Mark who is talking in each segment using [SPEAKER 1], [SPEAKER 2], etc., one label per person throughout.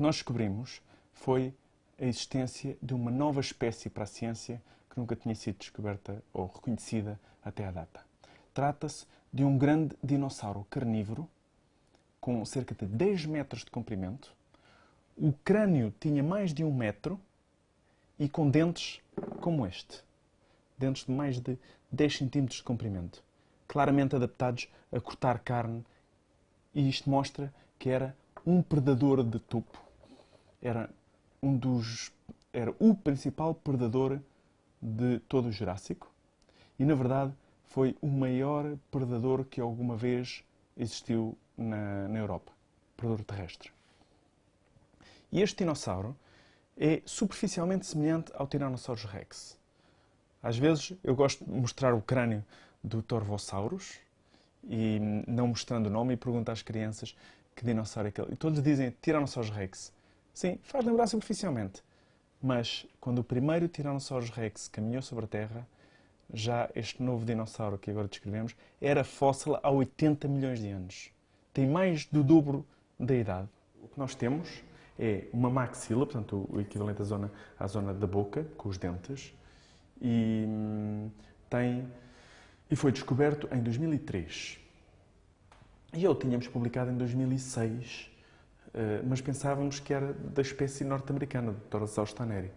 [SPEAKER 1] que nós descobrimos foi a existência de uma nova espécie para a ciência que nunca tinha sido descoberta ou reconhecida até à data. Trata-se de um grande dinossauro carnívoro com cerca de 10 metros de comprimento. O crânio tinha mais de um metro e com dentes como este. Dentes de mais de 10 centímetros de comprimento. Claramente adaptados a cortar carne. E isto mostra que era um predador de topo era um dos era o principal predador de todo o Jurássico e na verdade foi o maior predador que alguma vez existiu na, na Europa, predador terrestre. E este dinossauro é superficialmente semelhante ao Tyrannosaurus rex. Às vezes eu gosto de mostrar o crânio do Torvosaurus e hum, não mostrando o nome e pergunto às crianças que dinossauro é aquele. E todos dizem Tyrannosaurus rex. Sim, faz lembrar superficialmente. Mas quando o primeiro Tyrannosaurus rex caminhou sobre a Terra, já este novo dinossauro que agora descrevemos era fóssil há 80 milhões de anos. Tem mais do dobro da idade. O que nós temos é uma maxila, portanto o equivalente à zona, à zona da boca, com os dentes, e, hum, tem, e foi descoberto em 2003. E eu tínhamos publicado em 2006 eh, mas pensávamos que era da espécie norte-americana, do Torosaurus tanneri.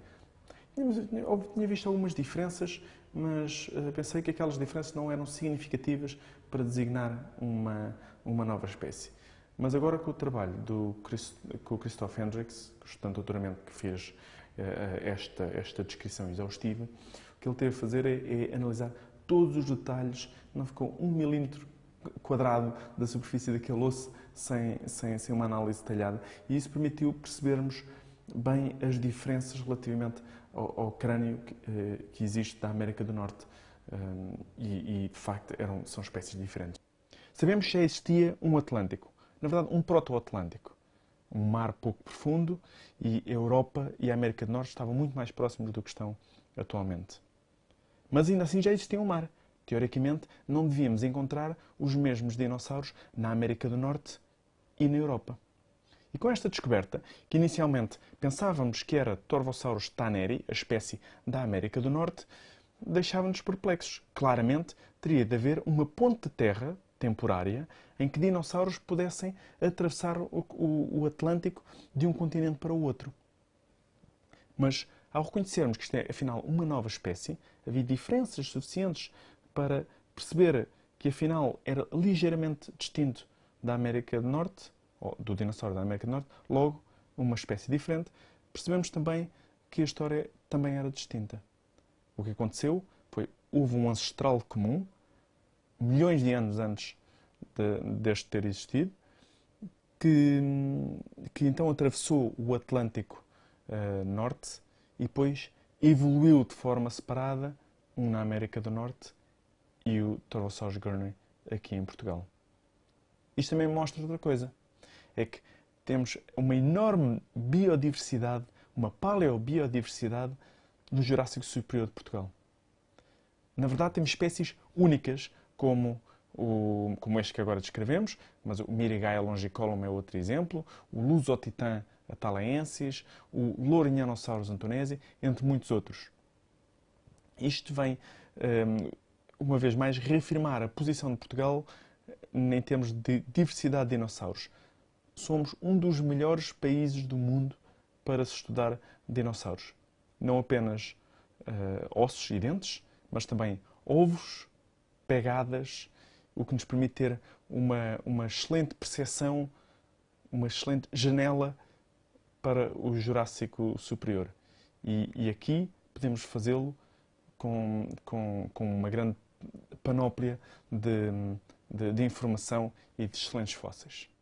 [SPEAKER 1] Tinha visto algumas diferenças, mas eh, pensei que aquelas diferenças não eram significativas para designar uma, uma nova espécie. Mas agora com o trabalho do com o Christoph Hendricks, estudante o doutoramento que fez eh, esta, esta descrição exaustiva, o que ele teve a fazer é, é analisar todos os detalhes, não ficou um milímetro quadrado da superfície daquele osso sem, sem, sem uma análise detalhada. E isso permitiu percebermos bem as diferenças relativamente ao, ao crânio que, eh, que, existe da América do Norte eh, e, e, de facto, eram, são espécies diferentes. Sabemos que já existia um Atlântico, na verdade, um proto-Atlântico, um mar pouco profundo e a Europa e a América do Norte estavam muito mais próximos do que estão atualmente. Mas ainda assim já existia um mar. Teoricamente, não devíamos encontrar os mesmos dinossauros na América do Norte e na Europa. E com esta descoberta, que inicialmente pensávamos que era Torvosaurus taneri, a espécie da América do Norte, deixava-nos perplexos. Claramente, teria de haver uma ponte de terra temporária em que dinossauros pudessem atravessar o, o, o Atlântico de um continente para o outro. Mas, ao reconhecermos que isto é, afinal, uma nova espécie, havia diferenças suficientes para perceber que afinal era ligeiramente distinto da América do Norte, ou do dinossauro da América do Norte, logo uma espécie diferente, percebemos também que a história também era distinta. O que aconteceu foi houve um ancestral comum, milhões de anos antes de, deste ter existido, que, que então atravessou o Atlântico uh, Norte e depois evoluiu de forma separada, um na América do Norte e o Torossage Gurney aqui em Portugal. Isto também mostra outra coisa. É que temos uma enorme biodiversidade, uma paleobiodiversidade no Jurássico Superior de Portugal. Na verdade, temos espécies únicas, como, o, como este que agora descrevemos, mas o Mirigaia longicolum é outro exemplo, o Lusotitã atalaensis, o Lorinhanosaurus antonesi, entre muitos outros. Isto vem um, uma vez mais, reafirmar a posição de Portugal eh, em termos de diversidade de dinossauros. Somos um dos melhores países do mundo para se estudar dinossauros. Não apenas uh, ossos e dentes, mas também ovos, pegadas, o que nos permite ter uma, uma excelente percepção, uma excelente janela para o Jurássico Superior. E, e aqui podemos fazê-lo com, com, com uma grande panóplia de, de, de informação e de excelentes fósseis.